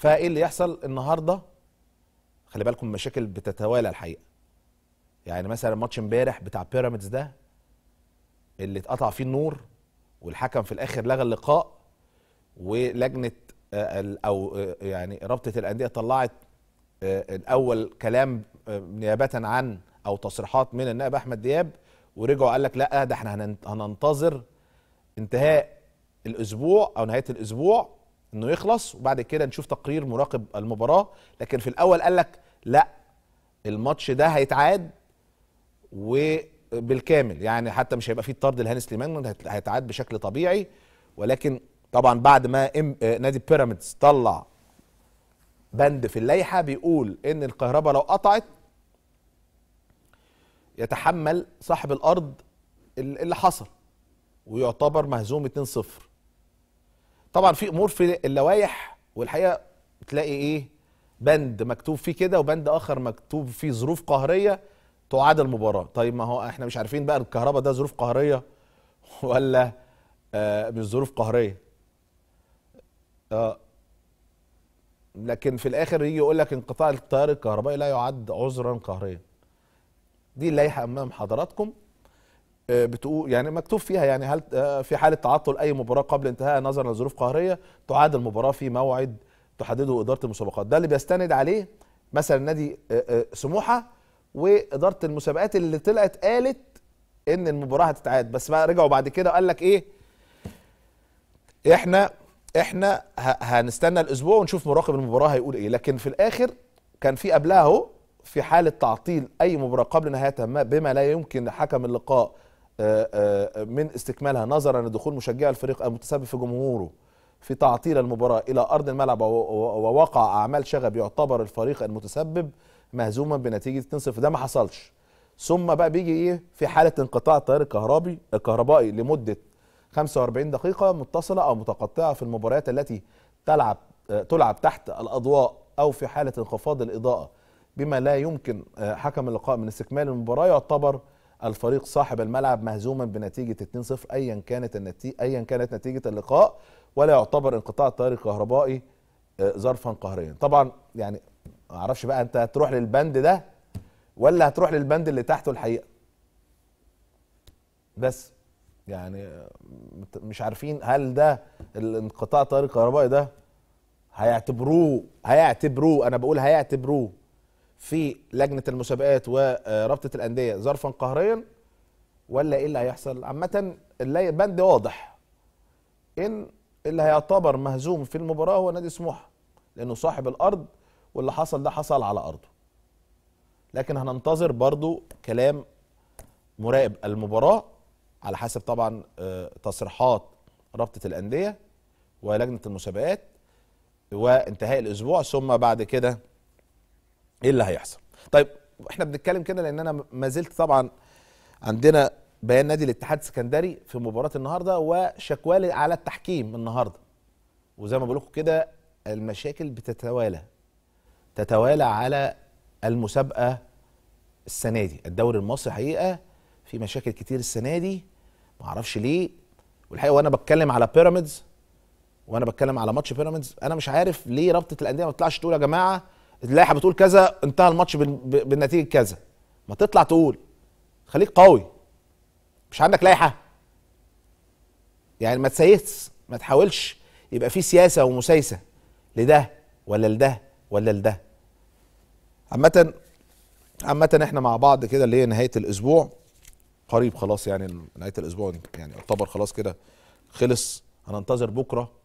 فايه اللي يحصل النهارده خلي بالكم مشاكل بتتوالى الحقيقه يعني مثلا ماتش امبارح بتاع بيراميدز ده اللي اتقطع فيه النور والحكم في الاخر لغى اللقاء ولجنه آه، او آه، يعني رابطه الانديه طلعت آه، الاول كلام نيابه عن او تصريحات من النائب احمد دياب ورجعوا قال لك لا ده احنا هننتظر انتهاء الاسبوع او نهايه الاسبوع انه يخلص وبعد كده نشوف تقرير مراقب المباراه لكن في الاول قال لك لا الماتش ده هيتعاد وبالكامل يعني حتى مش هيبقى فيه الطرد لهاني سليمان هيتعاد بشكل طبيعي ولكن طبعا بعد ما نادي بيراميدز طلع بند في اللائحه بيقول ان الكهرباء لو قطعت يتحمل صاحب الارض اللي حصل ويعتبر مهزوم 2-0 طبعا في امور في اللوائح والحقيقه تلاقي ايه بند مكتوب فيه كده وبند اخر مكتوب فيه ظروف قهريه تعاد المباراه طيب ما هو احنا مش عارفين بقى الكهرباء ده ظروف قهريه ولا آه مش ظروف قهريه آه لكن في الاخر يجي يقول لك انقطاع التيار الكهربائي لا يعد عذرا قهريا دي اللائحه امام حضراتكم بتقول يعني مكتوب فيها يعني هل آه، في حاله تعطل اي مباراه قبل انتهاء نظرا لظروف قهريه تعاد المباراه في موعد تحدده اداره المسابقات ده اللي بيستند عليه مثلا نادي آه، آه، سموحه واداره المسابقات اللي طلعت قالت ان المباراه هتتعاد بس بقى رجعوا بعد كده وقال لك ايه احنا احنا هنستنى الاسبوع ونشوف مراقب المباراه هيقول ايه لكن في الاخر كان في قبلها اهو في حاله تعطيل اي مباراه قبل نهايتها بما لا يمكن لحكم اللقاء آه، آه، من استكمالها نظرا لدخول مشجعي الفريق المتسبب في جمهوره في تعطيل المباراة إلى أرض الملعب ووقع أعمال شغب يعتبر الفريق المتسبب مهزوما بنتيجة ده ما حصلش ثم بقى بيجي إيه في حالة انقطاع التيار الكهربي الكهربائي لمدة 45 دقيقة متصلة أو متقطعة في المباريات التي تلعب تلعب تحت الأضواء أو في حالة انخفاض الإضاءة بما لا يمكن آه، حكم اللقاء من استكمال المباراة يعتبر الفريق صاحب الملعب مهزوما بنتيجه 2-0 ايا كانت النتيجه ايا كانت نتيجه اللقاء ولا يعتبر انقطاع التيار الكهربائي آه، ظرفا قهريا طبعا يعني ما اعرفش بقى انت هتروح للبند ده ولا هتروح للبند اللي تحته الحقيقه بس يعني مش عارفين هل ده الانقطاع التيار الكهربائي ده هيعتبروه هيعتبروه انا بقول هيعتبروه في لجنه المسابقات ورابطه آه، الانديه ظرفا قهريا ولا ايه اللي هيحصل عامه البند واضح ان اللي هيعتبر مهزوم في المباراه هو نادي سموحه لانه صاحب الارض واللي حصل ده حصل على ارضه لكن هننتظر برضو كلام مراقب المباراه على حسب طبعا آه، تصريحات رابطه الانديه ولجنه المسابقات وانتهاء الاسبوع ثم بعد كده ايه اللي هيحصل طيب احنا بنتكلم كده لان انا ما زلت طبعا عندنا بيان نادي الاتحاد السكندري في مباراه النهارده وشكوى على التحكيم النهارده وزي ما بقول لكم كده المشاكل بتتوالى تتوالى على المسابقه السنه دي الدوري المصري حقيقه في مشاكل كتير السنه دي ما اعرفش ليه والحقيقه وانا بتكلم على بيراميدز وانا بتكلم على ماتش بيراميدز انا مش عارف ليه رابطه الانديه ما بتطلعش تقول يا جماعه اللائحه بتقول كذا انتهى الماتش بالنتيجه كذا ما تطلع تقول خليك قوي مش عندك لائحه يعني ما تسيس ما تحاولش يبقى في سياسه ومسايسه لده ولا لده ولا لده عامه عامه احنا مع بعض كده اللي هي نهايه الاسبوع قريب خلاص يعني نهايه الاسبوع يعني يعتبر خلاص كده خلص هننتظر بكره